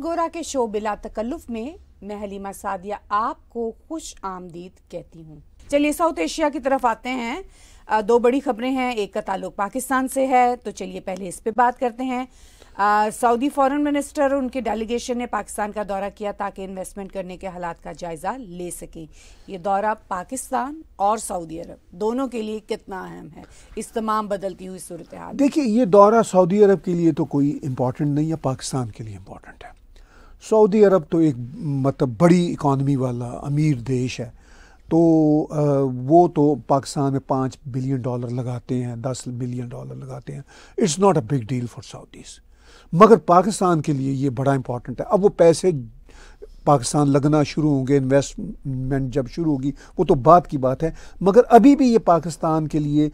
गोरा के शो बिला तकल्लुफ में मैं हलीमा सादिया आपको खुश आमदीद कहती हूँ चलिए साउथ एशिया की तरफ आते हैं दो बड़ी खबरें हैं एक का ताल्लुक पाकिस्तान से है तो चलिए पहले इस पे बात करते हैं सऊदी फॉरेन मिनिस्टर उनके डेलीगेशन ने पाकिस्तान का दौरा किया ताकि इन्वेस्टमेंट करने के हालात का जायजा ले सकें ये दौरा पाकिस्तान और सऊदी अरब दोनों के लिए कितना अहम है इस तमाम बदलती हुई सूरत हाल देखिए ये दौरा सऊदी अरब के लिए तो कोई इम्पोर्टेंट नहीं है पाकिस्तान के लिए इम्पोर्टेंट है सऊदी अरब तो एक मतलब बड़ी इकॉनमी वाला अमीर देश है तो वो तो पाकिस्तान में पाँच बिलियन डॉलर लगाते हैं दस बिलियन डॉलर लगाते हैं it's not a big deal for Saudis मगर पाकिस्तान के लिए ये बड़ा इंपॉर्टेंट है अब वो पैसे पाकिस्तान लगना शुरू होंगे इन्वेस्टमेंट जब शुरू होगी वो तो बात की बात है मगर अभी भी ये पाकिस्तान के लिए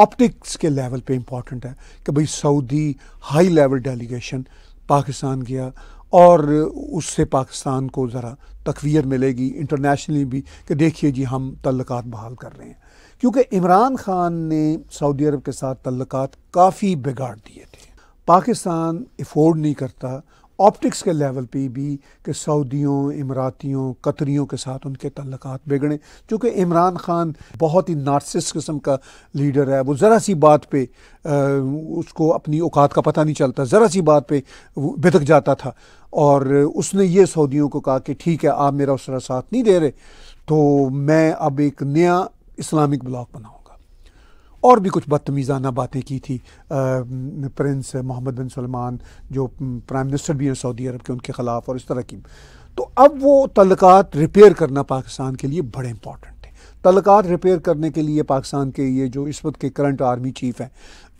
ऑप्टिक्स के लेवल पे इम्पॉर्टेंट है कि भाई Saudi high level delegation Pakistan गया और उससे पाकिस्तान को ज़रा तकवीर मिलेगी इंटरनेशनली भी कि देखिए जी हम तल्लक बहाल कर रहे हैं क्योंकि इमरान ख़ान ने सऊदी अरब के साथ तल्लक काफ़ी बिगाड़ दिए थे पाकिस्तान अफोर्ड नहीं करता ऑप्टिक्स के लेवल पे भी कि सऊदियों इमरातियों कतरीयों के साथ उनके तल्लक बिगड़ें चूँकि इमरान ख़ान बहुत ही नार्सिस किस्म का लीडर है वो ज़रा सी बात पे आ, उसको अपनी औकात का पता नहीं चलता ज़रा सी बात पे बिदक जाता था और उसने ये सऊदियों को कहा कि ठीक है आप मेरा उस तरह साथ नहीं दे रहे तो मैं अब एक नया इस्लामिक ब्लॉक बनाऊँ और भी कुछ बदतमीज़ाना बातें की थी प्रिंस मोहम्मद बिन सलमान जो प्राइम मिनिस्टर भी हैं सऊदी अरब के उनके ख़िलाफ़ और इस तरह की तो अब वो तलक़ात रिपेयर करना पाकिस्तान के लिए बड़े इंपॉर्टेंट थे तलक़ात रिपेयर करने के लिए पाकिस्तान के ये जो इस वक्त के करंट आर्मी चीफ़ हैं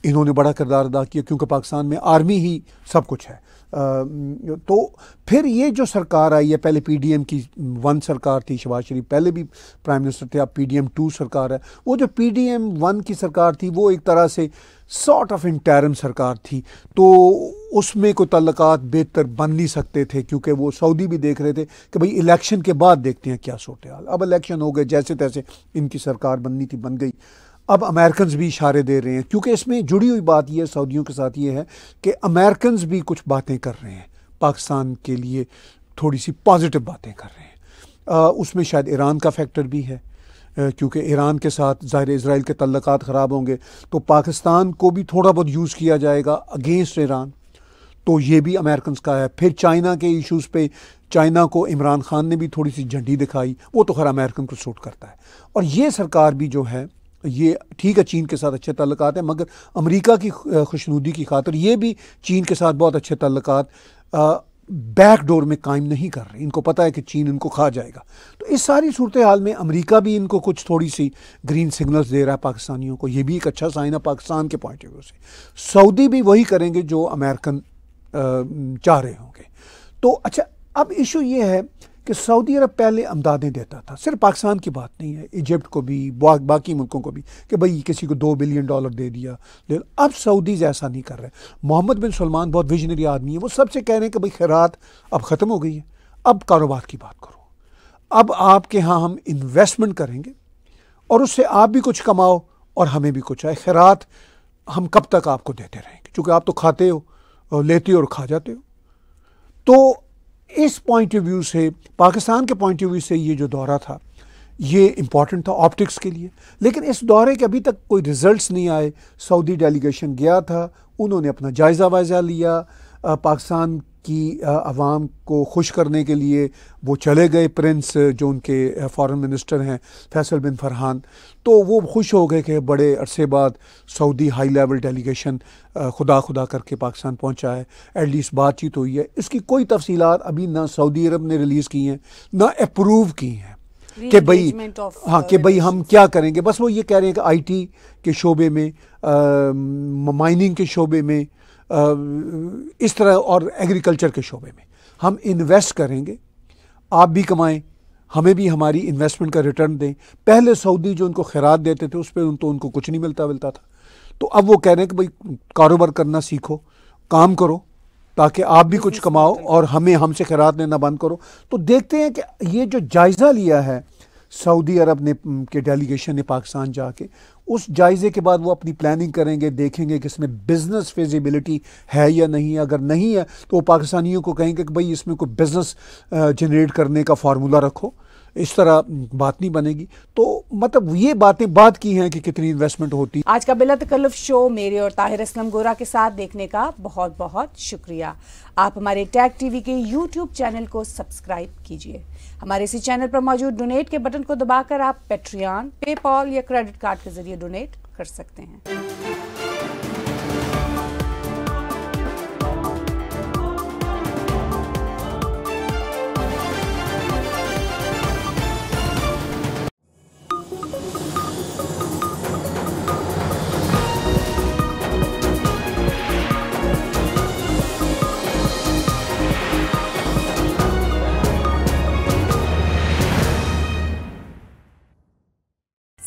इन्होंने बड़ा किरदार अदा किया क्योंकि पाकिस्तान में आर्मी ही सब कुछ है आ, तो फिर ये जो सरकार आई है पहले पीडीएम की वन सरकार थी शबाज शरीफ पहले भी प्राइम मिनिस्टर थे अब पीडीएम टू सरकार है वो जो पीडीएम वन की सरकार थी वो एक तरह से सॉर्ट ऑफ इंटरम सरकार थी तो उसमें कोई तल्लक बेहतर बन नहीं सकते थे क्योंकि वो सऊदी भी देख रहे थे कि भाई इलेक्शन के बाद देखते हैं क्या सूरत अब इलेक्शन हो गए जैसे तैसे इनकी सरकार बननी थी बन गई अब अमेरिकन भी इशारे दे रहे हैं क्योंकि इसमें जुड़ी हुई बात यह सऊदियों के साथ ये है कि अमेरिकन भी कुछ बातें कर रहे हैं पाकिस्तान के लिए थोड़ी सी पॉजिटिव बातें कर रहे हैं आ, उसमें शायद ईरान का फैक्टर भी है क्योंकि ईरान के साथ ज़ाहिर इसराइल के तल्लक ख़राब होंगे तो पाकिस्तान को भी थोड़ा बहुत यूज़ किया जाएगा अगेंस्ट ईरान तो ये भी अमेरिकन का है फिर चाइना के इश्यूज़ पे चाइना को इमरान खान ने भी थोड़ी सी झंडी दिखाई वो तो खैर अमेरिकन को सूट करता है और ये सरकार भी जो है ये ठीक है चीन के साथ अच्छे तल्लक हैं मगर अमेरिका की खुशनुदी की खातर ये भी चीन के साथ बहुत अच्छे तल्लक बैक डोर में कायम नहीं कर रहे इनको पता है कि चीन इनको खा जाएगा तो इस सारी सूरत हाल में अमेरिका भी इनको कुछ थोड़ी सी ग्रीन सिग्नल्स दे रहा है पाकिस्तानियों को ये भी एक अच्छा साइन है पाकिस्तान के पॉइंट ऑफ व्यू से सऊदी भी वही करेंगे जो अमेरिकन चाह रहे होंगे तो अच्छा अब इशू ये है कि सऊदी अरब पहले अमदादें देता था सिर्फ पाकिस्तान की बात नहीं है इजिप्ट को भी बाकी मुल्कों को भी कि भाई किसी को दो बिलियन डॉलर दे दिया लेकिन अब सऊदीज़ ऐसा नहीं कर रहे मोहम्मद बिन सलमान बहुत विजनरी आदमी है वो सबसे कह रहे हैं कि भाई खैरात अब ख़त्म हो गई है अब कारोबार की बात करो अब आपके यहाँ हम इन्वेस्टमेंट करेंगे और उससे आप भी कुछ कमाओ और हमें भी कुछ आए खैरात हम कब तक आपको देते रहेंगे चूँकि आप तो खाते हो लेते हो और खा जाते हो तो इस पॉइंट ऑफ व्यू से पाकिस्तान के पॉइंट ऑफ व्यू से ये जो दौरा था ये इम्पॉर्टेंट था ऑप्टिक्स के लिए लेकिन इस दौरे के अभी तक कोई रिजल्ट्स नहीं आए सऊदी डेलीगेशन गया था उन्होंने अपना जायज़ा वायजा लिया पाकिस्तान कि आवाम को खुश करने के लिए वो चले गए प्रिंस जो उनके फॉरेन मिनिस्टर हैं फैसल बिन फरहान तो वो खुश हो गए कि बड़े अरसे बाद सऊदी हाई लेवल डेलीगेशन खुदा खुदा करके पाकिस्तान पहुंचा है एटलीस्ट बातचीत हुई है इसकी कोई तफसीलात अभी ना सऊदी अरब ने रिलीज़ की हैं ना अप्रूव की हैं कि भाई हाँ uh, कि भाई हम क्या करेंगे बस वो ये कह रहे हैं कि आई के शोबे में माइनिंग के शोबे में इस तरह और एग्रीकल्चर के शोबे में हम इन्वेस्ट करेंगे आप भी कमाएं हमें भी हमारी इन्वेस्टमेंट का रिटर्न दें पहले सऊदी जो उनको खैरात देते थे उस पर उन तो उनको कुछ नहीं मिलता मिलता था तो अब वो कह रहे हैं कि भाई कारोबार करना सीखो काम करो ताकि आप भी कुछ कमाओ और हमें हमसे खैरात लेना बंद करो तो देखते हैं कि ये जो जायज़ा लिया है सऊदी अरब ने के डेलीगेशन ने पाकिस्तान जाके उस जायज़े के बाद वो अपनी प्लानिंग करेंगे देखेंगे कि इसमें बिज़नेस फिजिबिलिटी है या नहीं है अगर नहीं है तो वो पाकिस्तानियों को कहेंगे कि भाई इसमें कोई बिज़नेस जनरेट करने का फार्मूला रखो इस तरह बात नहीं बनेगी तो मतलब ये बातें बात की हैं कि कितनी इन्वेस्टमेंट होती आज का बिला तकल्फ शो मेरे और ताहिर असलम गोरा के साथ देखने का बहुत बहुत शुक्रिया आप हमारे टैग टीवी के यूट्यूब चैनल को सब्सक्राइब कीजिए हमारे इसी चैनल पर मौजूद डोनेट के बटन को दबाकर आप पेट्रियान पेपॉल या क्रेडिट कार्ड के जरिए डोनेट कर सकते हैं